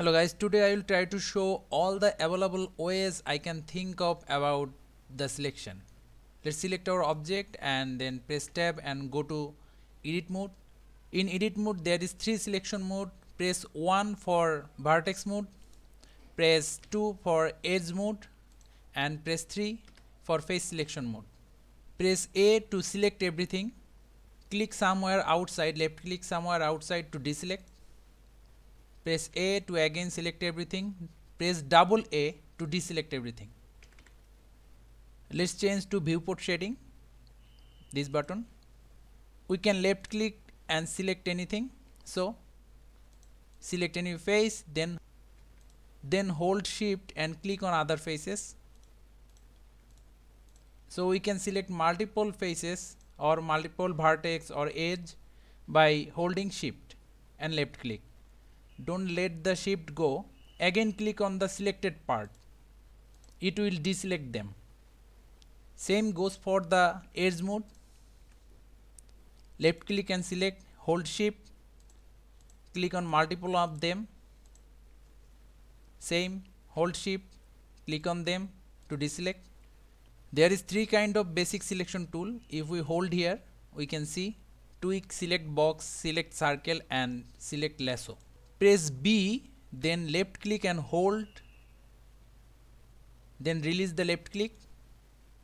hello guys today I will try to show all the available ways I can think of about the selection let's select our object and then press tab and go to edit mode in edit mode there is three selection mode press 1 for vertex mode press 2 for edge mode and press 3 for face selection mode press A to select everything click somewhere outside left click somewhere outside to deselect press A to again select everything, press double A to deselect everything. Let's change to viewport shading, this button. We can left click and select anything. So select any face, then then hold shift and click on other faces. So we can select multiple faces or multiple vertex or edge by holding shift and left click don't let the shift go again click on the selected part it will deselect them same goes for the edge mode left click and select hold shift click on multiple of them same hold shift click on them to deselect there is three kind of basic selection tool if we hold here we can see tweak select box select circle and select lasso press B then left click and hold then release the left click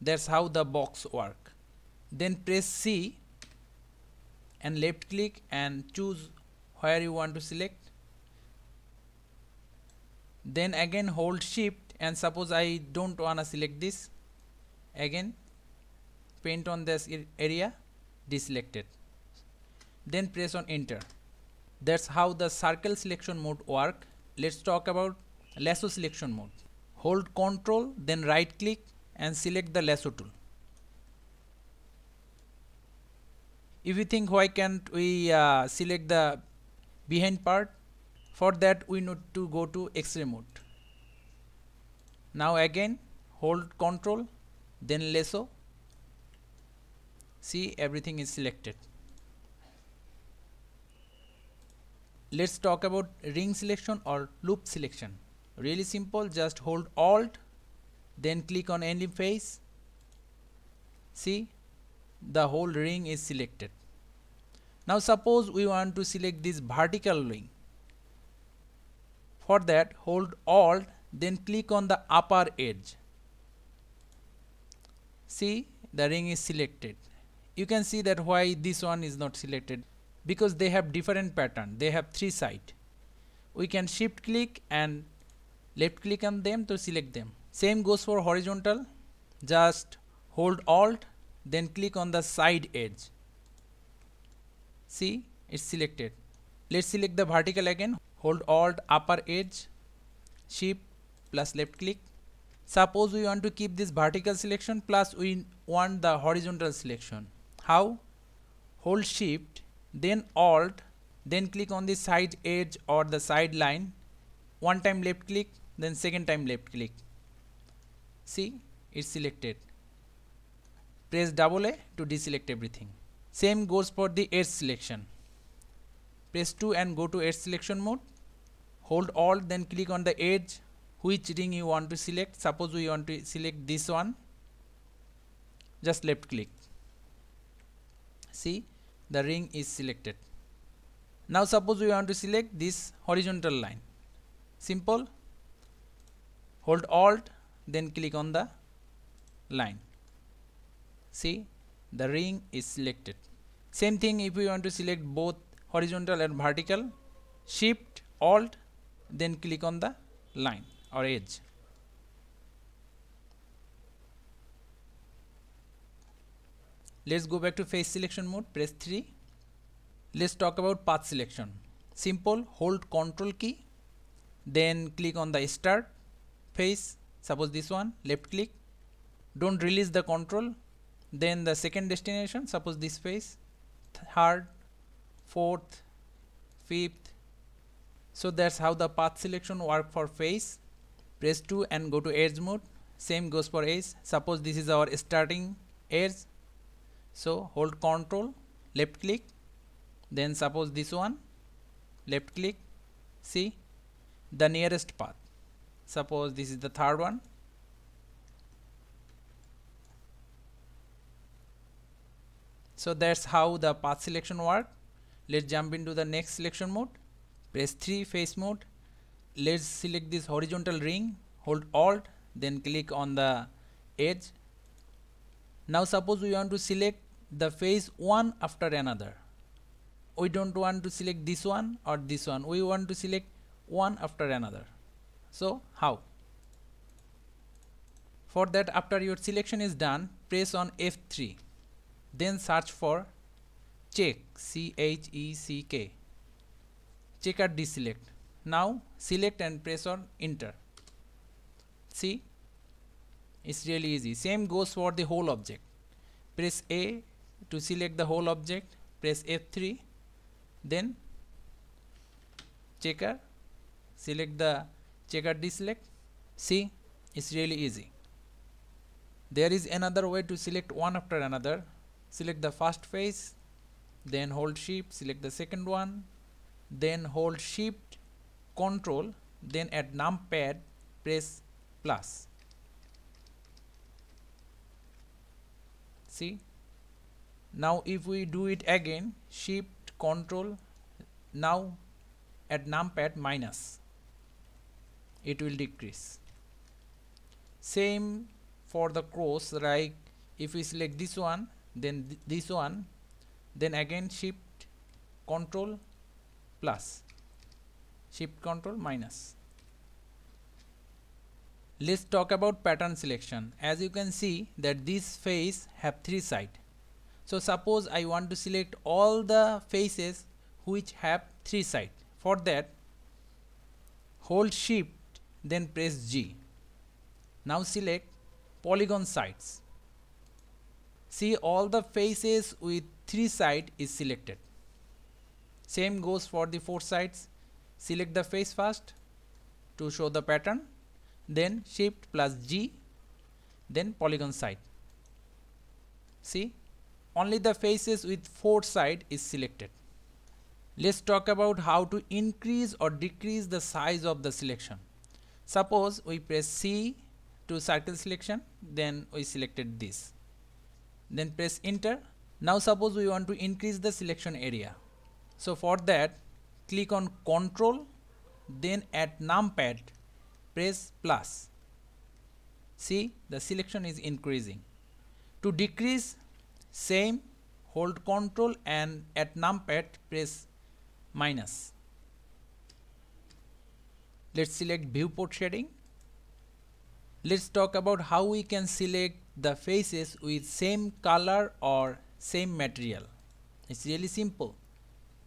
that's how the box work then press C and left click and choose where you want to select then again hold shift and suppose I don't wanna select this again paint on this area deselected then press on enter that's how the circle selection mode work. Let's talk about lasso selection mode. Hold control then right click and select the lasso tool. If you think why can't we uh, select the behind part for that we need to go to x-ray mode. Now again hold control then lasso see everything is selected let's talk about ring selection or loop selection really simple just hold alt then click on any face. see the whole ring is selected now suppose we want to select this vertical ring for that hold alt then click on the upper edge see the ring is selected you can see that why this one is not selected because they have different pattern they have three side we can shift click and left click on them to select them same goes for horizontal just hold alt then click on the side edge see it's selected let's select the vertical again hold alt upper edge shift plus left click suppose we want to keep this vertical selection plus we want the horizontal selection how hold shift then alt then click on the side edge or the side line one time left click then second time left click see it's selected press double A to deselect everything same goes for the edge selection press 2 and go to edge selection mode hold alt then click on the edge which ring you want to select suppose we want to select this one just left click see the ring is selected. Now suppose we want to select this horizontal line. Simple. Hold alt then click on the line. See the ring is selected. Same thing if we want to select both horizontal and vertical shift alt then click on the line or edge. Let's go back to face selection mode, press 3. Let's talk about path selection. Simple, hold control key, then click on the start face, suppose this one, left click. Don't release the control, then the second destination, suppose this face, third, fourth, fifth. So that's how the path selection work for face. Press 2 and go to edge mode. Same goes for edge. Suppose this is our starting edge so hold control left click then suppose this one left click see the nearest path suppose this is the third one so that's how the path selection work let's jump into the next selection mode press 3 face mode let's select this horizontal ring hold alt then click on the edge now suppose we want to select the phase one after another we don't want to select this one or this one we want to select one after another so how for that after your selection is done press on F3 then search for check C H E C K Check at deselect now select and press on enter see it's really easy same goes for the whole object press A to select the whole object press F3 then checker select the checker deselect see it's really easy there is another way to select one after another select the first phase then hold shift select the second one then hold shift control then at numpad press plus see now if we do it again shift control now at numpad minus it will decrease same for the cross like if we select this one then th this one then again shift control plus shift control minus let's talk about pattern selection as you can see that this face have three side so suppose I want to select all the faces which have three sides. For that hold shift then press G. Now select polygon sides. See all the faces with three side is selected. Same goes for the four sides. Select the face first to show the pattern then shift plus G then polygon side. See only the faces with 4 side is selected. Let's talk about how to increase or decrease the size of the selection. Suppose we press C to circle selection then we selected this. Then press enter. Now suppose we want to increase the selection area. So for that click on control then at numpad press plus. See the selection is increasing. To decrease same hold control and at numpad press minus let's select viewport shading let's talk about how we can select the faces with same color or same material it's really simple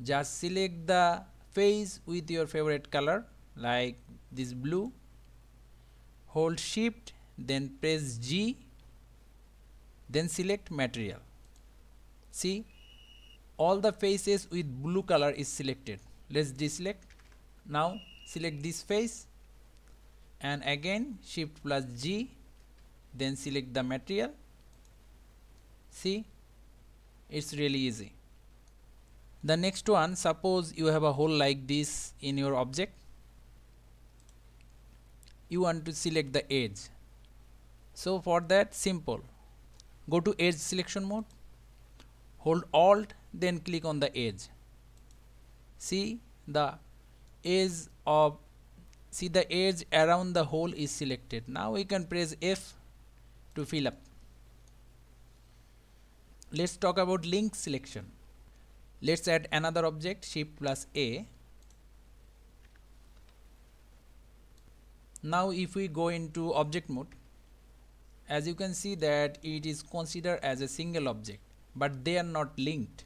just select the face with your favorite color like this blue hold shift then press G then select material see all the faces with blue color is selected let's deselect now select this face and again shift plus G then select the material see it's really easy the next one suppose you have a hole like this in your object you want to select the edge so for that simple go to edge selection mode hold alt then click on the edge see the edge of see the edge around the hole is selected now we can press F to fill up let's talk about link selection let's add another object shift plus A now if we go into object mode as you can see that it is considered as a single object but they are not linked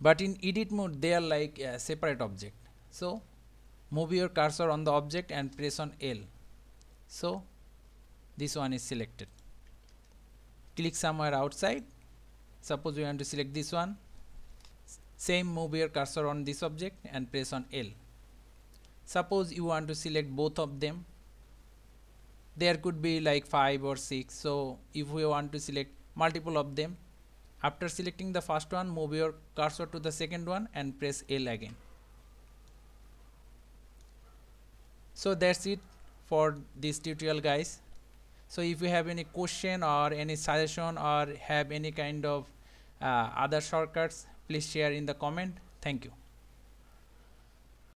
but in edit mode they are like a separate object so move your cursor on the object and press on L so this one is selected click somewhere outside suppose we want to select this one same move your cursor on this object and press on L suppose you want to select both of them there could be like 5 or 6 so if we want to select multiple of them after selecting the first one, move your cursor to the second one and press L again. So that's it for this tutorial guys. So if you have any question or any suggestion or have any kind of uh, other shortcuts, please share in the comment. Thank you.